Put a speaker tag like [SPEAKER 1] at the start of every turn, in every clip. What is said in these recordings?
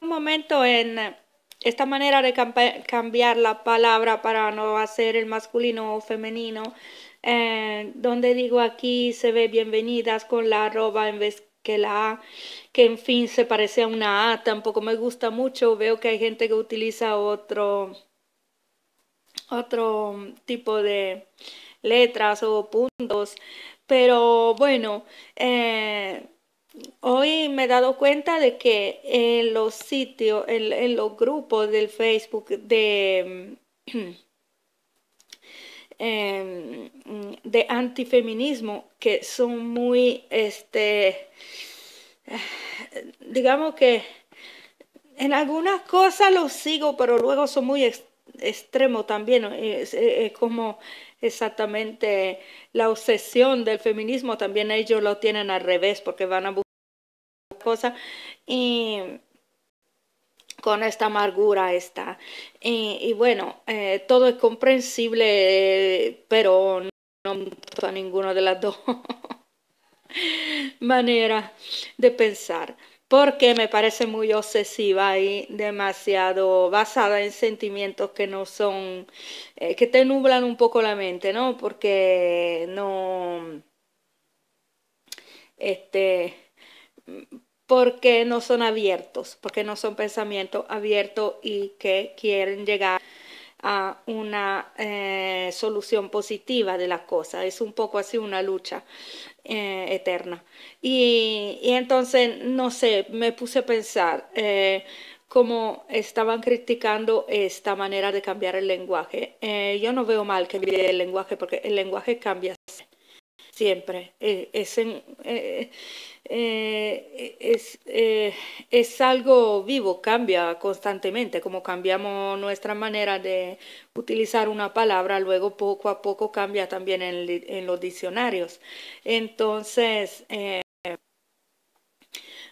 [SPEAKER 1] un momento en eh, esta manera de cambiar la palabra para no hacer el masculino o femenino, eh, donde digo aquí se ve bienvenidas con la arroba en vez que la A, que en fin se parece a una A, tampoco me gusta mucho, veo que hay gente que utiliza otro, otro tipo de letras o puntos, pero bueno, eh, hoy me he dado cuenta de que en los sitios, en, los grupos del Facebook de, em, em, de antifeminismo, que son muy, este, digamos que en algunas cosas los sigo, pero luego son muy extremos también, e, es como exactamente la obsesión del feminismo, también ellos lo tienen al revés, porque van a buscar cosas y con esta amargura está. Y, bueno, eh, todo es comprensible, pero no a ninguna de las dos maneras de pensar porque me parece muy obsesiva y demasiado basada en sentimientos que no son, eh, que te nublan un poco la mente, ¿no? Porque no, este, porque no son abiertos, porque no son pensamientos abiertos y que quieren llegar a una eh, solución positiva de la cosa. Es un poco así una lucha eh, eterna. Y, entonces, no sé, me puse a pensar eh, cómo estaban criticando esta manera de cambiar el lenguaje. yo no veo mal que cambie el lenguaje porque el lenguaje cambia siempre. Eh, es, eh, eh, es, algo vivo, cambia constantemente, como cambiamos nuestra manera de utilizar una palabra, luego poco a poco cambia también en, los diccionarios. Entonces,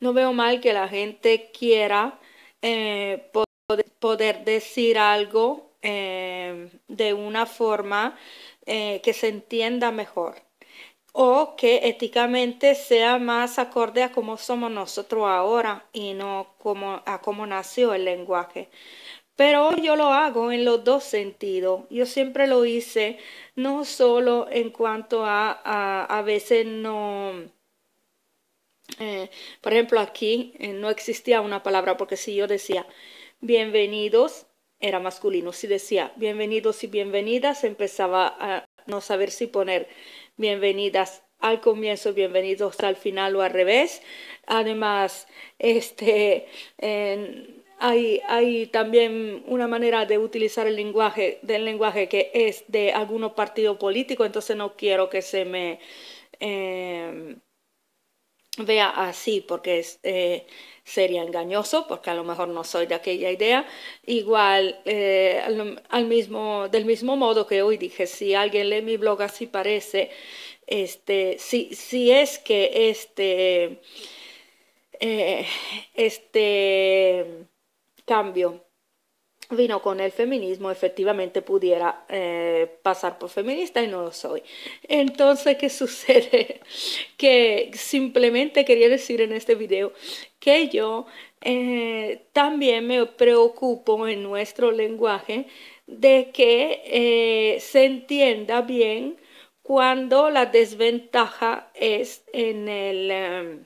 [SPEAKER 1] no veo mal que la gente quiera poder, decir algo de una forma que se entienda mejor o que éticamente sea más acorde a cómo somos nosotros ahora y no como, a cómo nació el lenguaje. Pero yo lo hago en los dos sentidos. Yo siempre lo hice, no solo en cuanto a a, veces no... Eh, por ejemplo, aquí eh, no existía una palabra porque si yo decía bienvenidos, era masculino. Si decía bienvenidos y bienvenidas, empezaba a no saber si poner bienvenidas al comienzo, bienvenidos al final o al revés. Además, este, hay, también una manera de utilizar el lenguaje, del lenguaje que es de algunos partidos políticos, entonces no quiero que se me... Eh, vea así, porque eh, sería engañoso, porque a lo mejor no soy de aquella idea. Igual, eh, al, mismo, del mismo modo que hoy dije, si alguien lee mi blog así parece, este, si, si es que este, eh, este cambio vino con el feminismo, efectivamente pudiera eh, pasar por feminista y no lo soy. Entonces, ¿qué sucede? Que simplemente quería decir en este video que yo eh, también me preocupo en nuestro lenguaje de que eh, se entienda bien cuando la desventaja es en el... Em,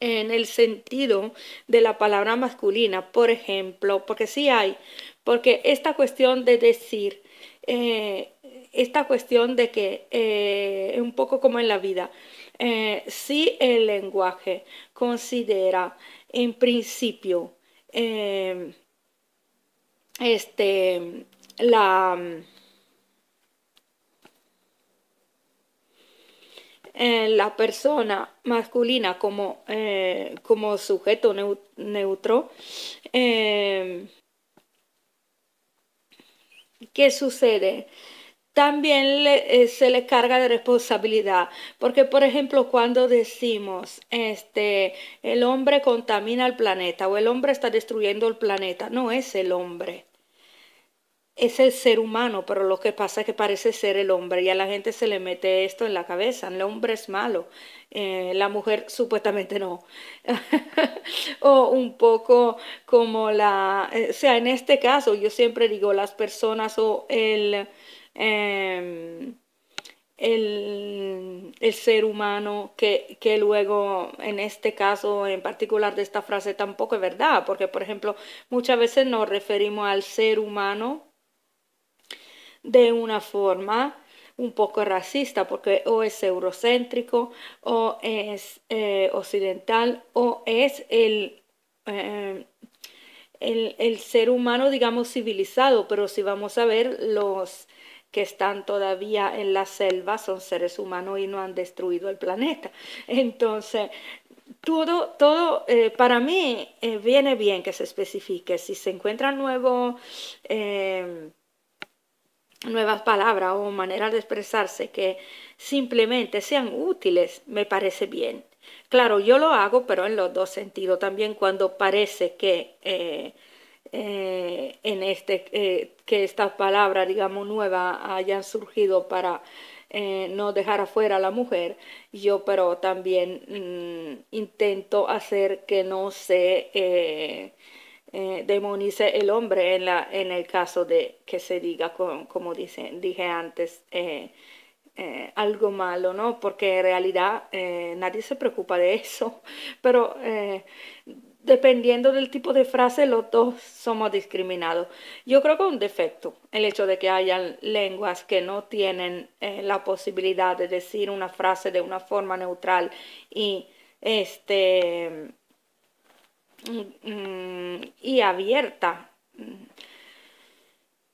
[SPEAKER 1] en el sentido de la palabra masculina, por ejemplo, porque sí hay, porque esta cuestión de decir, eh, esta cuestión de que, eh, un poco como en la vida, eh, si el lenguaje considera en principio este, la la persona masculina como, eh, sujeto neutro, eh, ¿qué sucede? También eh, se le carga de responsabilidad, porque por ejemplo cuando decimos, este, el hombre contamina el planeta o el hombre está destruyendo el planeta, no es el hombre, es el ser humano, pero lo que pasa es que parece ser el hombre y a la gente se le mete esto en la cabeza, el hombre es malo, eh, la mujer supuestamente no, o un poco como la, eh, o sea, en este caso yo siempre digo las personas o el, em, el, el, ser humano que, que luego en este caso en particular de esta frase tampoco es verdad, porque por ejemplo muchas veces nos referimos al ser humano de una forma un poco racista porque o es eurocéntrico o es eh, occidental o es eh, el, el, ser humano digamos civilizado pero si vamos a ver los que están todavía en la selva son seres humanos y no han destruido el planeta entonces todo, todo eh, para mí viene bien que se especifique si se encuentra nuevo nuevas palabras o maneras de expresarse que simplemente sean útiles, me parece bien. Claro, yo lo hago, pero en los dos sentidos. También cuando parece que eh, eh, en este eh, que estas palabras, digamos, nuevas hayan surgido para eh, no dejar afuera a la mujer, yo pero también mm, intento hacer que no se eh, eh, demonice el hombre en, la, en el caso de que se diga, como dije antes, eh, eh, algo malo, ¿no? Porque en realidad nadie se preocupa de eso, pero dependiendo del tipo de frase, los dos somos discriminados. Yo creo que es un defecto el hecho de que haya lenguas que no tienen la posibilidad de decir una frase de una forma neutral y este Mm, y abierta.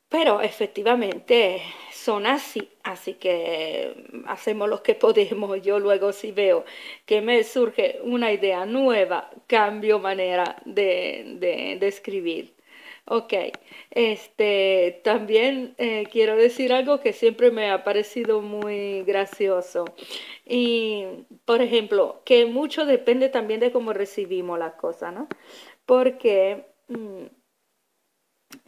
[SPEAKER 1] Pero efectivamente son así, así que hacemos lo que podemos. Yo luego si veo que me surge una idea nueva, cambio manera de, de, escribir. Ok, este, también eh, quiero decir algo que siempre me ha parecido muy gracioso. Y, por ejemplo, que mucho depende también de cómo recibimos las cosas, ¿no? Porque mm,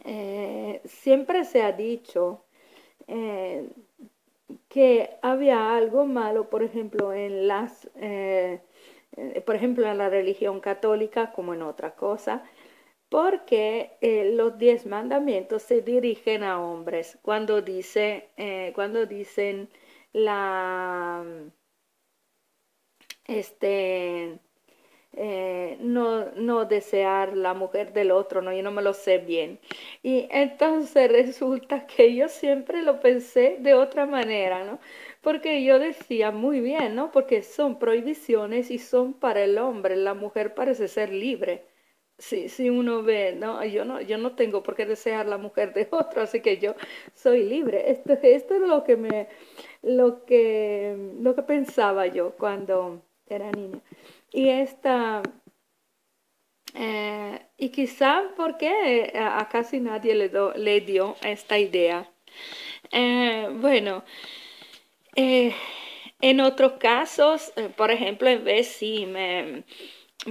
[SPEAKER 1] eh, siempre se ha dicho eh, que había algo malo, por ejemplo, en las, por ejemplo, en la religión católica como en otras cosas porque eh, los diez mandamientos se dirigen a hombres. Cuando, dice, eh, cuando dicen la... Este, eh, no, no, desear la mujer del otro, no, yo no me lo sé bien. Y entonces resulta que yo siempre lo pensé de otra manera, ¿no? Porque yo decía, muy bien, ¿no? Porque son prohibiciones y son para el hombre, la mujer parece ser libre si, uno ve, no, yo no, yo no tengo por qué desear la mujer de otro, así que yo soy libre. Esto, esto es lo que me, lo que, lo que pensaba yo cuando era niña. Y esta eh, y quizá porque eh, a casi nadie le, le dio esta idea. Eh, bueno, en otros casos, por ejemplo, en vez sí me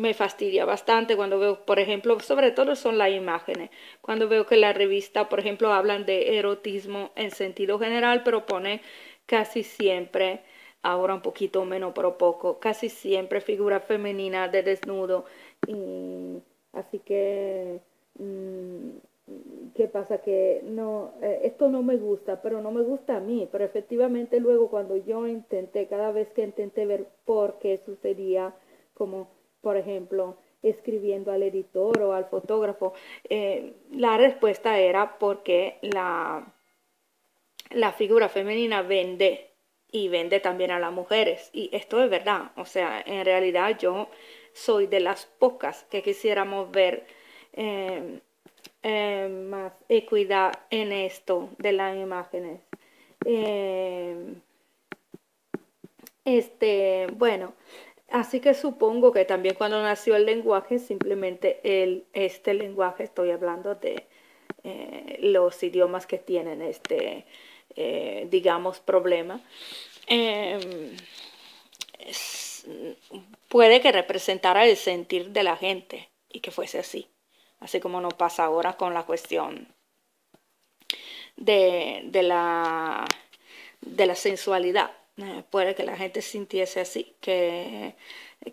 [SPEAKER 1] me fastidia bastante cuando veo, por ejemplo, sobre todo son las imágenes, cuando veo que la revista, por ejemplo, hablan de erotismo en sentido general, pero pone casi siempre, ahora un poquito menos, pero poco, casi siempre figura femenina de desnudo. Y, así que, mm, ¿qué pasa? Que no, eh, esto no me gusta, pero no me gusta a mí, pero efectivamente luego cuando yo intenté, cada vez que intenté ver por qué sucedía, como por ejemplo, escribiendo al editor o al fotógrafo? Eh, la respuesta era porque la, la figura femenina vende y vende también a las mujeres. Y esto es verdad. O sea, en realidad yo soy de las pocas que quisiéramos ver eh, eh, más equidad en esto de las imágenes. este, bueno, Así que supongo que también cuando nació el lenguaje, simplemente este lenguaje, estoy hablando de eh, los idiomas que tienen este, eh, digamos, problema, em, puede que representara el sentir de la gente y que fuese así, así como nos pasa ahora con la cuestión de la sensualidad eh, puede que la gente sintiese así, que,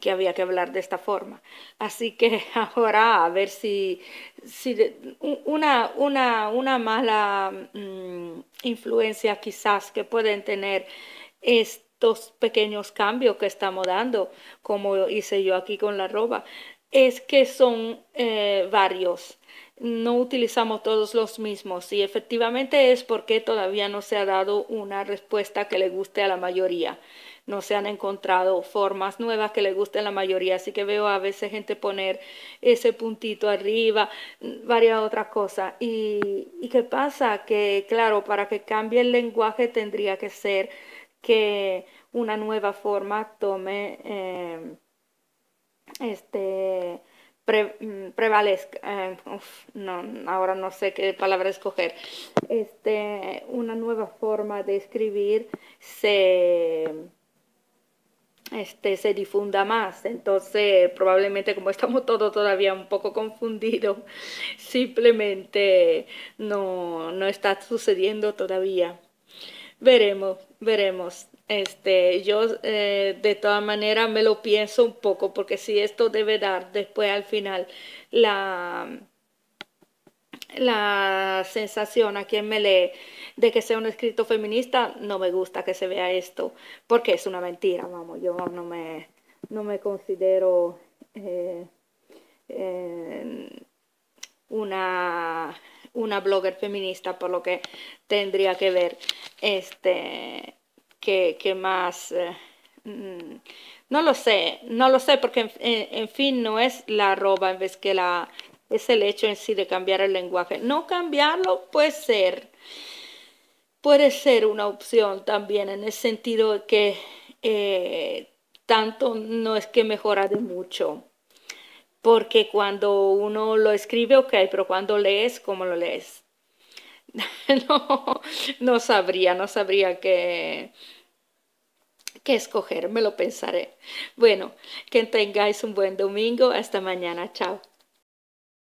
[SPEAKER 1] había que hablar de esta forma. Así que ahora a ver si, si una, una, una mala mm, influencia quizás que pueden tener estos pequeños cambios que estamos dando, como hice yo aquí con la ropa, es que son eh, varios no utilizamos todos los mismos y efectivamente es porque todavía no se ha dado una respuesta que le guste a la mayoría. No se han encontrado formas nuevas que le gusten a la mayoría, así que veo a veces gente poner ese puntito arriba, varias otras cosas. ¿Y, qué pasa? Que claro, para que cambie el lenguaje tendría que ser que una nueva forma tome... Eh, este Mm, prevalezca, eh, no, ahora no sé qué palabra escoger, este, una nueva forma de escribir se, este, se difunda más. Entonces, probablemente como estamos todos todavía un poco confundidos, simplemente no, no está sucediendo todavía. Veremos, veremos. Este, yo eh, de todas maneras me lo pienso un poco porque si esto debe dar después al final la, la sensación a quien me lee de que sea un escrito feminista, no me gusta que se vea esto porque es una mentira, vamos, yo no me, no me considero eh, una una blogger feminista, por lo que tendría que ver este, que, más... Eh, mm, no lo sé, no lo sé, porque en, fin no es la roba en vez que la... es el hecho en sí de cambiar el lenguaje. No cambiarlo puede ser, puede ser una opción también en el sentido de que eh, tanto no es que mejora de mucho porque cuando uno lo escribe, ok, pero cuando lees, ¿cómo lo lees? no, no sabría, no sabría qué, qué escoger, me lo pensaré. Bueno, que tengáis un buen domingo, hasta mañana, chao.